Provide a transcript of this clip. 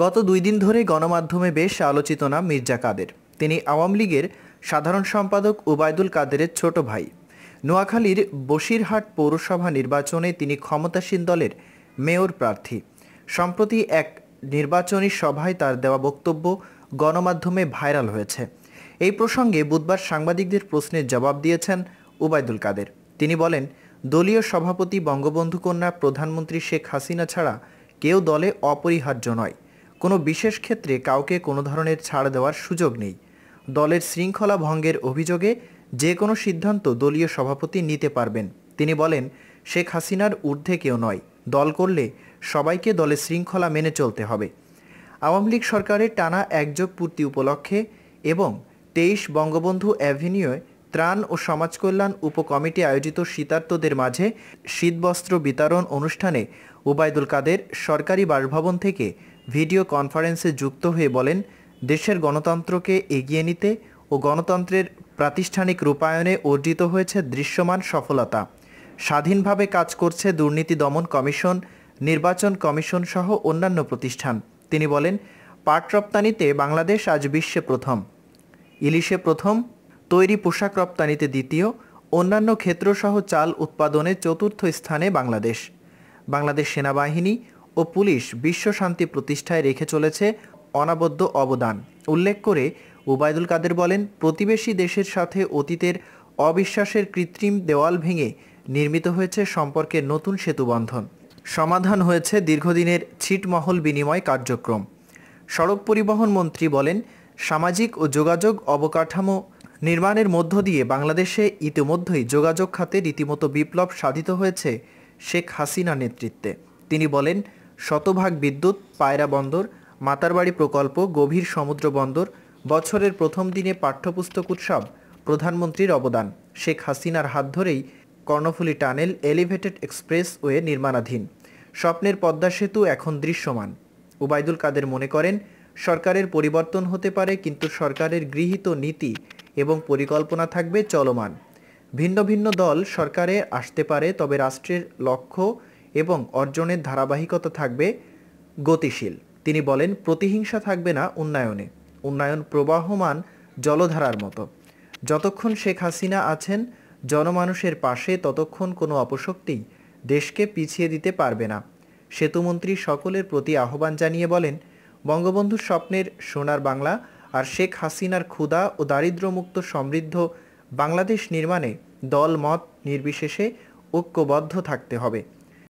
গত দুই দিন ধরে গণমাধ্যমে বেশ আলোচিত নাম মির্জা কাদের তিনি আওয়ামী লীগের সাধারণ সম্পাদক উবায়দুল কাদেরের ছোট ভাই নোয়াখালীর বসিরহাট পৌরসভা নির্বাচনে তিনি ক্ষমতাসীন দলের মেয়র প্রার্থী সম্প্রতি এক নির্বাচনী সভায় তার দেওয়া বক্তব্য গণমাধ্যমে ভাইরাল হয়েছে এই প্রসঙ্গে বুধবার সাংবাদিকদের প্রশ্নের জবাব দিয়েছেন উবায়দুল কাদের তিনি বলেন দলীয় সভাপতি বঙ্গবন্ধু কন্যা প্রধানমন্ত্রী শেখ হাসিনা ছাড়া কেউ দলে অপরিহার্য নয় কোনো বিশেষ ক্ষেত্রে কাউকে কোনো ধরনের ছাড় দেওয়ার সুযোগ নেই দলের শৃঙ্খলা ভঙ্গের অভিযোগে যে কোনো সিদ্ধান্ত দলীয় সভাপতি নিতে পারবেন তিনি বলেন শেখ হাসিনার ঊর্ধ্বে কেউ নয় দল করলে সবাইকে দলের শৃঙ্খলা মেনে চলতে হবে আওয়ামী লীগ সরকারের টানা একযোগ পূর্তি উপলক্ষে এবং তেইশ বঙ্গবন্ধু অ্যাভিনিউয়ে ত্রাণ ও সমাজকল্যাণ উপকমিটি আয়োজিত শীতার্থদের মাঝে শীতবস্ত্র বিতরণ অনুষ্ঠানে ওবায়দুল কাদের সরকারি বাসভবন থেকে ভিডিও কনফারেন্সে যুক্ত হয়ে বলেন দেশের গণতন্ত্রকে এগিয়ে নিতে ও গণতন্ত্রের প্রাতিষ্ঠানিক রূপায়ণে অর্জিত হয়েছে দৃশ্যমান সফলতা স্বাধীনভাবে কাজ করছে দুর্নীতি দমন কমিশন নির্বাচন কমিশন সহ অন্যান্য প্রতিষ্ঠান তিনি বলেন পাট রপ্তানিতে বাংলাদেশ আজ বিশ্বে প্রথম ইলিশে প্রথম তৈরি পোশাক রপ্তানিতে দ্বিতীয় অন্যান্য ক্ষেত্রসহ চাল উৎপাদনে চতুর্থ স্থানে বাংলাদেশ বাংলাদেশ সেনাবাহিনী ও পুলিশ বিশ্ব শান্তি প্রতিষ্ঠায় রেখে চলেছে অনাবদ্য অবদান উল্লেখ করে ওবায়দুল কাদের বলেন প্রতিবেশী দেশের সাথে অতীতের অবিশ্বাসের কৃত্রিম দেওয়াল ভেঙে নির্মিত হয়েছে সম্পর্কের নতুন সেতুবন্ধন সমাধান হয়েছে দীর্ঘদিনের ছিটমহল বিনিময় কার্যক্রম সড়ক পরিবহন মন্ত্রী বলেন সামাজিক ও যোগাযোগ অবকাঠামো নির্মাণের মধ্য দিয়ে বাংলাদেশে ইতিমধ্যেই যোগাযোগ খাতে রীতিমতো বিপ্লব সাধিত হয়েছে শেখ হাসিনা নেতৃত্বে তিনি বলেন শতভাগ বিদ্যুৎ পায়রা বন্দর মাতারবাড়ি প্রকল্প গভীর সমুদ্র বন্দর বছরের প্রথম দিনে পাঠ্যপুস্তক উৎসব প্রধানমন্ত্রীর অবদান শেখ হাসিনার হাত ধরেই কর্ণফুলী টানেল এলিভেটেড এক্সপ্রেসওয়ে নির্মাণাধীন স্বপ্নের পদ্মা সেতু এখন দৃশ্যমান উবায়দুল কাদের মনে করেন সরকারের পরিবর্তন হতে পারে কিন্তু সরকারের গৃহীত নীতি এবং পরিকল্পনা থাকবে চলমান ভিন্ন ভিন্ন দল সরকারে আসতে পারে তবে রাষ্ট্রের লক্ষ্য এবং অর্জনের ধারাবাহিকতা থাকবে গতিশীল তিনি বলেন প্রতিহিংসা থাকবে না উন্নয়নে উন্নয়ন প্রবাহমান জলধারার মতো যতক্ষণ শেখ হাসিনা আছেন জনমানুষের পাশে ততক্ষণ কোনো অপশক্তি দেশকে পিছিয়ে দিতে পারবে না সেতুমন্ত্রী সকলের প্রতি আহ্বান জানিয়ে বলেন বঙ্গবন্ধুর স্বপ্নের সোনার বাংলা আর শেখ হাসিনার ক্ষুদা ও দারিদ্র্যমুক্ত সমৃদ্ধ বাংলাদেশ নির্মাণে দল মত নির্বিশেষে ঐক্যবদ্ধ থাকতে হবে